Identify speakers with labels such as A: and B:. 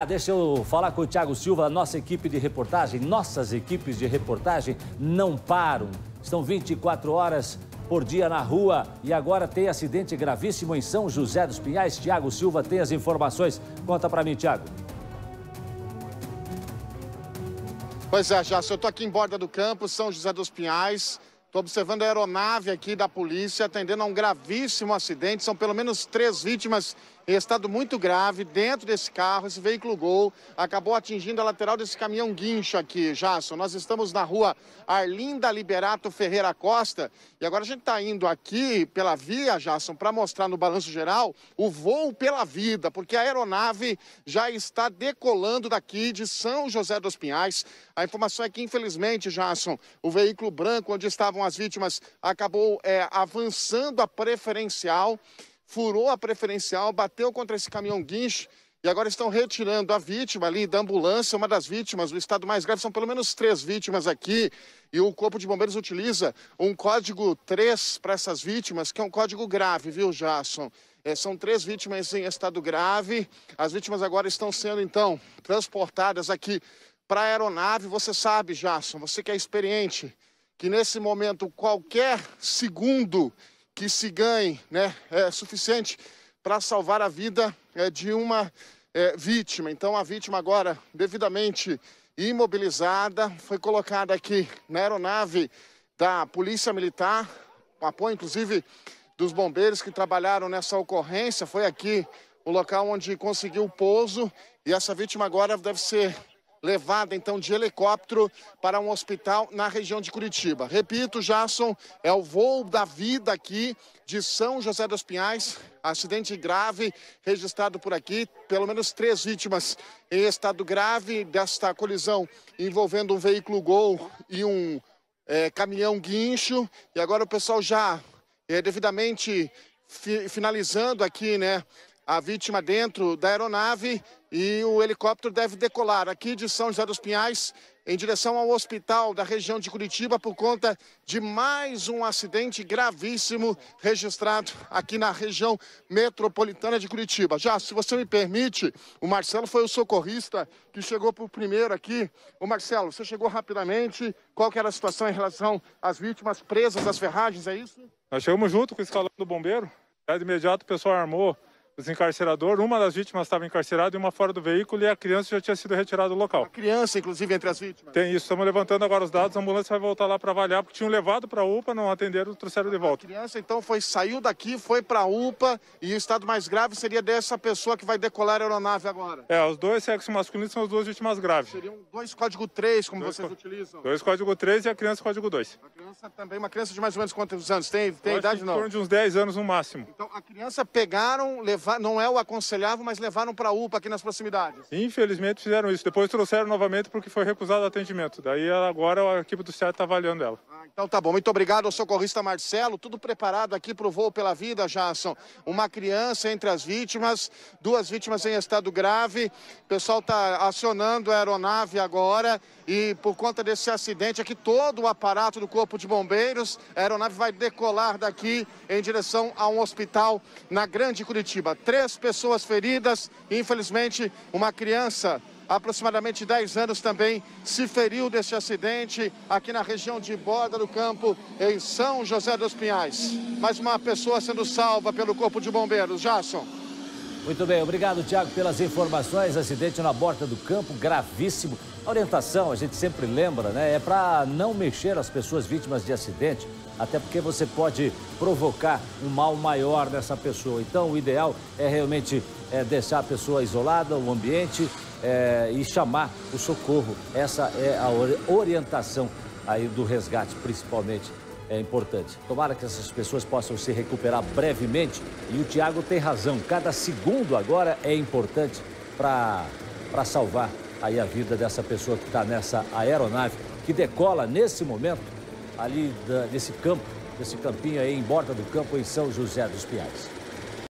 A: Ah, deixa eu falar com o Tiago Silva, nossa equipe de reportagem, nossas equipes de reportagem não param. Estão 24 horas por dia na rua e agora tem acidente gravíssimo em São José dos Pinhais. Tiago Silva tem as informações. Conta para mim, Tiago.
B: Pois é, já, eu estou aqui em Borda do Campo, São José dos Pinhais. Estou observando a aeronave aqui da polícia atendendo a um gravíssimo acidente. São pelo menos três vítimas em estado muito grave dentro desse carro. Esse veículo Gol acabou atingindo a lateral desse caminhão guincho aqui, Jasson. Nós estamos na rua Arlinda Liberato Ferreira Costa e agora a gente está indo aqui pela via, Jasson, para mostrar no balanço geral o voo pela vida, porque a aeronave já está decolando daqui de São José dos Pinhais. A informação é que, infelizmente, Jasson, o veículo branco onde estavam estavam as vítimas, acabou é, avançando a preferencial, furou a preferencial, bateu contra esse caminhão guincho e agora estão retirando a vítima ali da ambulância, uma das vítimas, o estado mais grave, são pelo menos três vítimas aqui. E o Corpo de Bombeiros utiliza um código 3 para essas vítimas, que é um código grave, viu, Jason? É, são três vítimas em estado grave. As vítimas agora estão sendo, então, transportadas aqui para a aeronave. Você sabe, Jason, você que é experiente, que nesse momento qualquer segundo que se ganhe né, é suficiente para salvar a vida é, de uma é, vítima. Então, a vítima agora devidamente imobilizada foi colocada aqui na aeronave da Polícia Militar, com apoio inclusive dos bombeiros que trabalharam nessa ocorrência. Foi aqui o local onde conseguiu o pouso e essa vítima agora deve ser levada então de helicóptero para um hospital na região de Curitiba. Repito, Jason, é o voo da vida aqui de São José dos Pinhais. Acidente grave registrado por aqui, pelo menos três vítimas em estado grave desta colisão envolvendo um veículo Gol e um é, caminhão guincho. E agora o pessoal já é, devidamente fi finalizando aqui, né, a vítima dentro da aeronave e o helicóptero deve decolar aqui de São José dos Pinhais em direção ao hospital da região de Curitiba por conta de mais um acidente gravíssimo registrado aqui na região metropolitana de Curitiba. Já, se você me permite, o Marcelo foi o socorrista que chegou por primeiro aqui. O Marcelo, você chegou rapidamente. Qual que era a situação em relação às vítimas presas às ferragens, é isso? Nós chegamos junto com o escalão do bombeiro.
C: De imediato o pessoal armou os Uma das vítimas estava encarcerada e uma fora do veículo e a criança já tinha sido retirada do local. A criança, inclusive, entre as vítimas? Tem isso. Estamos levantando agora os dados. A ambulância vai voltar
B: lá para avaliar, porque tinham levado para a UPA, não atenderam, trouxeram de volta. A criança, então, foi, saiu daqui, foi para a UPA e o estado mais grave seria dessa pessoa que vai decolar a aeronave agora. É, os dois
C: sexos masculinos são as duas vítimas graves. Seriam dois código 3, como dois vocês co... utilizam? Dois código 3 e a criança código 2
B: criança também, uma criança de mais ou menos quantos anos? Tem, tem Eu idade não? Em de uns 10 anos no máximo. Então a criança pegaram, levar, não é o aconselhável, mas levaram para a UPA aqui nas proximidades.
C: Infelizmente fizeram isso. Depois trouxeram novamente porque foi recusado o atendimento. Daí agora a equipe do SEAT está
B: avaliando ela. Ah, então tá bom, muito obrigado ao socorrista Marcelo, tudo preparado aqui para o voo pela vida, Jason. Uma criança entre as vítimas, duas vítimas em estado grave. O pessoal está acionando a aeronave agora e por conta desse acidente aqui, todo o aparato do Corpo de Bombeiros, a aeronave vai decolar daqui em direção a um hospital na Grande Curitiba. Três pessoas feridas, e, infelizmente uma criança aproximadamente 10 anos também se feriu desse acidente aqui na região de Borda do Campo, em São José dos Pinhais. Mais uma pessoa sendo salva pelo
A: Corpo de Bombeiros. Jason. Muito bem, obrigado, Tiago, pelas informações. Acidente na Borda do Campo, gravíssimo. A orientação, a gente sempre lembra, né? É para não mexer as pessoas vítimas de acidente, até porque você pode provocar um mal maior nessa pessoa. Então, o ideal é realmente é, deixar a pessoa isolada, o ambiente, é, e chamar o socorro. Essa é a orientação aí do resgate, principalmente. É importante. Tomara que essas pessoas possam se recuperar brevemente. E o Tiago tem razão. Cada segundo agora é importante para salvar aí a vida dessa pessoa que está nessa aeronave que decola nesse momento ali da, desse campo, desse campinho aí em borda do campo em São José dos Pinhais.